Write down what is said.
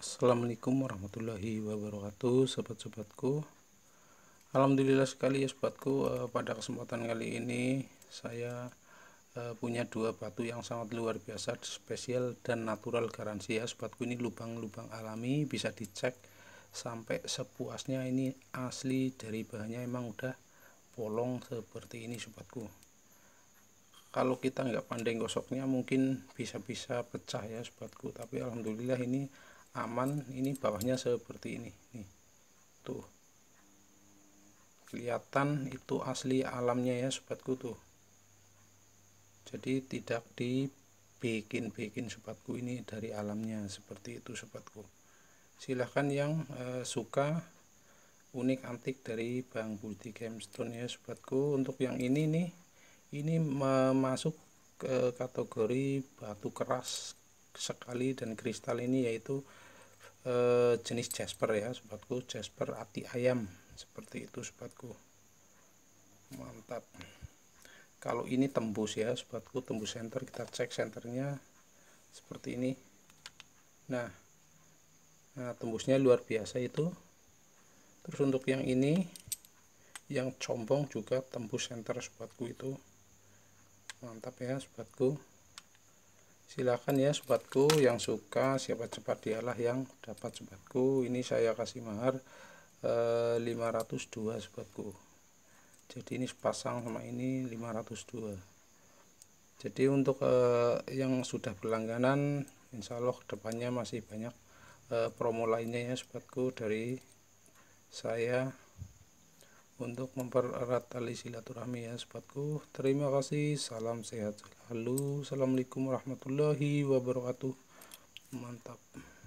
Assalamualaikum warahmatullahi wabarakatuh sobat-sobatku Alhamdulillah sekali ya sobatku eh, pada kesempatan kali ini saya eh, punya dua batu yang sangat luar biasa spesial dan natural garansi ya sobatku ini lubang-lubang alami bisa dicek sampai sepuasnya ini asli dari bahannya emang udah bolong seperti ini sobatku kalau kita nggak pandai gosoknya mungkin bisa-bisa pecah ya sobatku tapi alhamdulillah ini aman ini bawahnya seperti ini nih tuh kelihatan itu asli alamnya ya sobatku tuh jadi tidak dibikin-bikin sobatku ini dari alamnya seperti itu sobatku silahkan yang e, suka unik antik dari Bang Budi Gemstone ya sobatku untuk yang ini nih ini masuk ke kategori batu keras sekali dan kristal ini yaitu e, jenis jasper ya sobatku jasper ati ayam seperti itu sobatku mantap kalau ini tembus ya sobatku tembus center kita cek senternya seperti ini nah, nah tembusnya luar biasa itu terus untuk yang ini yang combong juga tembus center sobatku itu mantap ya sobatku silakan ya sobatku yang suka siapa cepat dialah yang dapat sobatku ini saya kasih mahar e, eh, 502 sobatku jadi ini sepasang sama ini 502 jadi untuk e, yang sudah berlangganan insya Allah kedepannya masih banyak e, promo lainnya ya sobatku dari saya untuk mempererat tali silaturahmi ya sobatku terima kasih salam sehat selalu assalamualaikum warahmatullahi wabarakatuh mantap